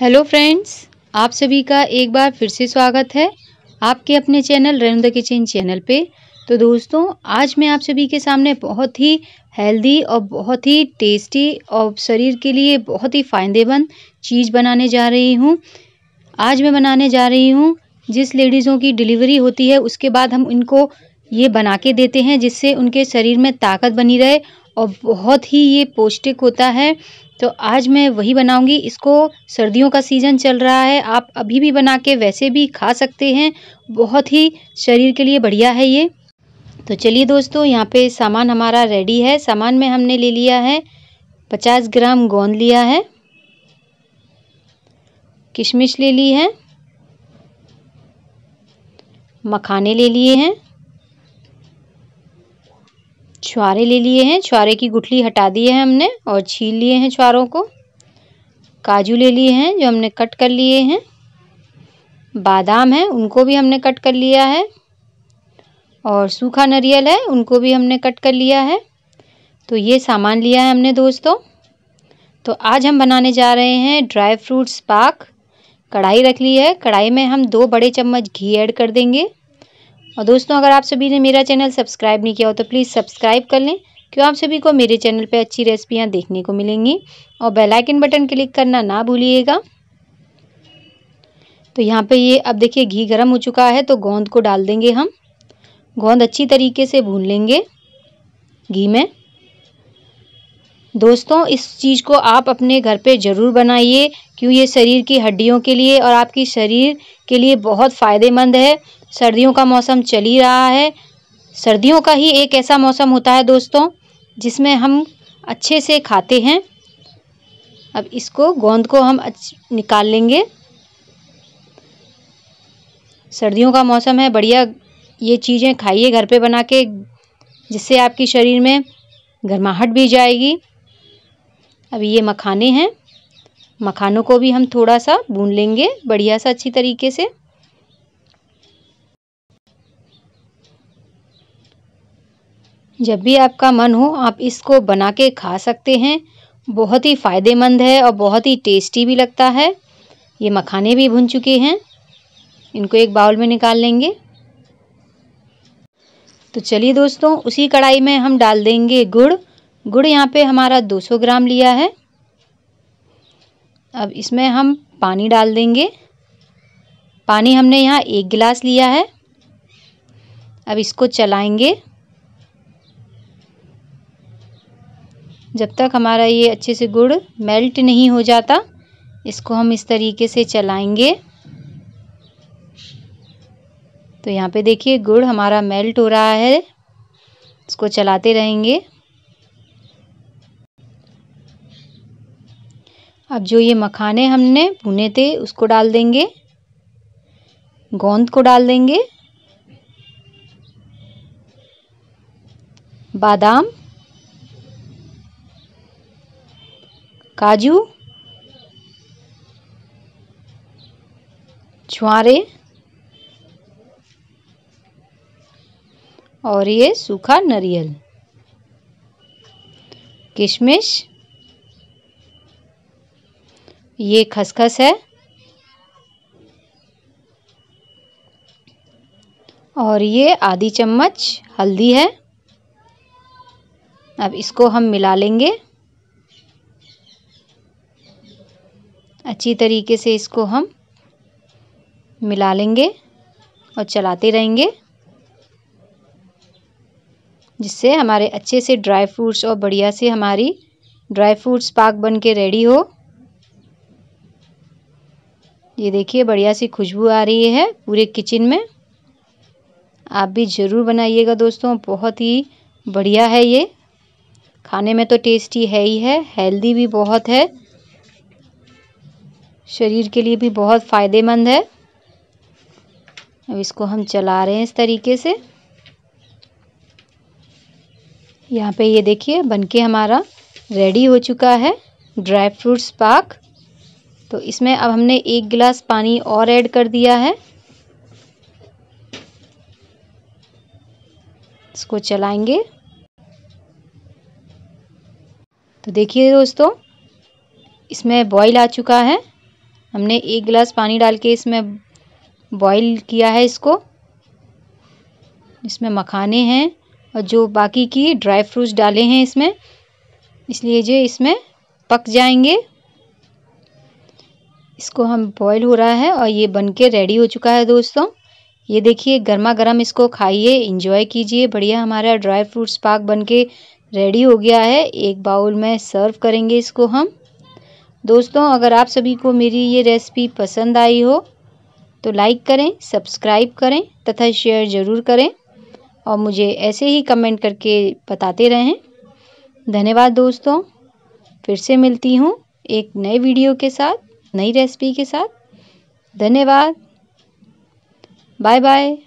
hello friends आप सभी का एक बार फिर से स्वागत है आपके अपने channel Renu the kitchen channel पे तो दोस्तों आज मैं आप सभी के सामने बहुत ही हेल्दी और बहुत ही टेस्टी और शरीर के लिए बहुत ही फ़ायदेमंद चीज़ बनाने जा रही हूँ आज मैं बनाने जा रही हूँ जिस लेडीज़ों की डिलीवरी होती है उसके बाद हम इनको ये बना के देते हैं जिससे उनके शरीर में ताकत बनी रहे और बहुत ही ये पौष्टिक होता है तो आज मैं वही बनाऊंगी इसको सर्दियों का सीज़न चल रहा है आप अभी भी बना के वैसे भी खा सकते हैं बहुत ही शरीर के लिए बढ़िया है ये तो चलिए दोस्तों यहाँ पे सामान हमारा रेडी है सामान में हमने ले लिया है पचास ग्राम गोंद लिया है किशमिश ले ली है मखाने ले लिए हैं छुआरे ले लिए हैं छुआरे की गुठली हटा दी है हमने और छील लिए हैं छुआरों को काजू ले लिए हैं जो हमने कट कर लिए हैं बादाम है उनको भी हमने कट कर लिया है और सूखा नरियल है उनको भी हमने कट कर लिया है तो ये सामान लिया है हमने दोस्तों तो आज हम बनाने जा रहे हैं ड्राई फ्रूट्स पाक कढ़ाई रख ली है कढ़ाई में हम दो बड़े चम्मच घी ऐड कर देंगे और दोस्तों अगर आप सभी ने मेरा चैनल सब्सक्राइब नहीं किया हो तो प्लीज़ सब्सक्राइब कर लें क्यों आप सभी को मेरे चैनल पे अच्छी रेसिपियाँ देखने को मिलेंगी और बेल आइकन बटन क्लिक करना ना भूलिएगा तो यहाँ पे ये अब देखिए घी गर्म हो चुका है तो गोंद को डाल देंगे हम गोंद अच्छी तरीके से भून लेंगे घी में दोस्तों इस चीज़ को आप अपने घर पे ज़रूर बनाइए क्यों ये शरीर की हड्डियों के लिए और आपकी शरीर के लिए बहुत फ़ायदेमंद है सर्दियों का मौसम चल ही रहा है सर्दियों का ही एक ऐसा मौसम होता है दोस्तों जिसमें हम अच्छे से खाते हैं अब इसको गोंद को हम निकाल लेंगे सर्दियों का मौसम है बढ़िया ये चीज़ें खाइए घर पे बना के जिससे आपकी शरीर में गर्माहट भी जाएगी अब ये मखाने हैं मखानों को भी हम थोड़ा सा भून लेंगे बढ़िया सा अच्छी तरीके से जब भी आपका मन हो आप इसको बना के खा सकते हैं बहुत ही फ़ायदेमंद है और बहुत ही टेस्टी भी लगता है ये मखाने भी भुन चुके हैं इनको एक बाउल में निकाल लेंगे तो चलिए दोस्तों उसी कढ़ाई में हम डाल देंगे गुड़ गुड़ यहाँ पे हमारा 200 ग्राम लिया है अब इसमें हम पानी डाल देंगे पानी हमने यहाँ एक गिलास लिया है अब इसको चलाएंगे जब तक हमारा ये अच्छे से गुड़ मेल्ट नहीं हो जाता इसको हम इस तरीके से चलाएंगे तो यहाँ पे देखिए गुड़ हमारा मेल्ट हो रहा है इसको चलाते रहेंगे अब जो ये मखाने हमने भुने थे उसको डाल देंगे गोंद को डाल देंगे बादाम काजू छुआरे और ये सूखा नारियल किशमिश ये खसखस है और ये आधी चम्मच हल्दी है अब इसको हम मिला लेंगे अच्छी तरीके से इसको हम मिला लेंगे और चलाते रहेंगे जिससे हमारे अच्छे से ड्राई फ्रूट्स और बढ़िया से हमारी ड्राई फ्रूट्स पाक बन के रेडी हो ये देखिए बढ़िया सी खुशबू आ रही है पूरे किचन में आप भी ज़रूर बनाइएगा दोस्तों बहुत ही बढ़िया है ये खाने में तो टेस्टी है ही है हेल्दी भी बहुत है शरीर के लिए भी बहुत फ़ायदेमंद है अब इसको हम चला रहे हैं इस तरीके से यहाँ पे ये देखिए बनके हमारा रेडी हो चुका है ड्राई फ्रूट्स पाक तो इसमें अब हमने एक गिलास पानी और ऐड कर दिया है इसको चलाएंगे तो देखिए दोस्तों इसमें बॉईल आ चुका है हमने एक गिलास पानी डाल के इसमें बॉईल किया है इसको इसमें मखाने हैं और जो बाकी की ड्राई फ्रूट्स डाले हैं इसमें इसलिए जो इसमें पक जाएंगे इसको हम बॉईल हो रहा है और ये बन के रेडी हो चुका है दोस्तों ये देखिए गर्मा गर्म इसको खाइए इंजॉय कीजिए बढ़िया हमारा ड्राई फ्रूट्स पाक बन के रेडी हो गया है एक बाउल में सर्व करेंगे इसको हम दोस्तों अगर आप सभी को मेरी ये रेसिपी पसंद आई हो तो लाइक करें सब्सक्राइब करें तथा शेयर ज़रूर करें और मुझे ऐसे ही कमेंट करके बताते रहें धन्यवाद दोस्तों फिर से मिलती हूँ एक नए वीडियो के साथ नई रेसिपी के साथ धन्यवाद बाय बाय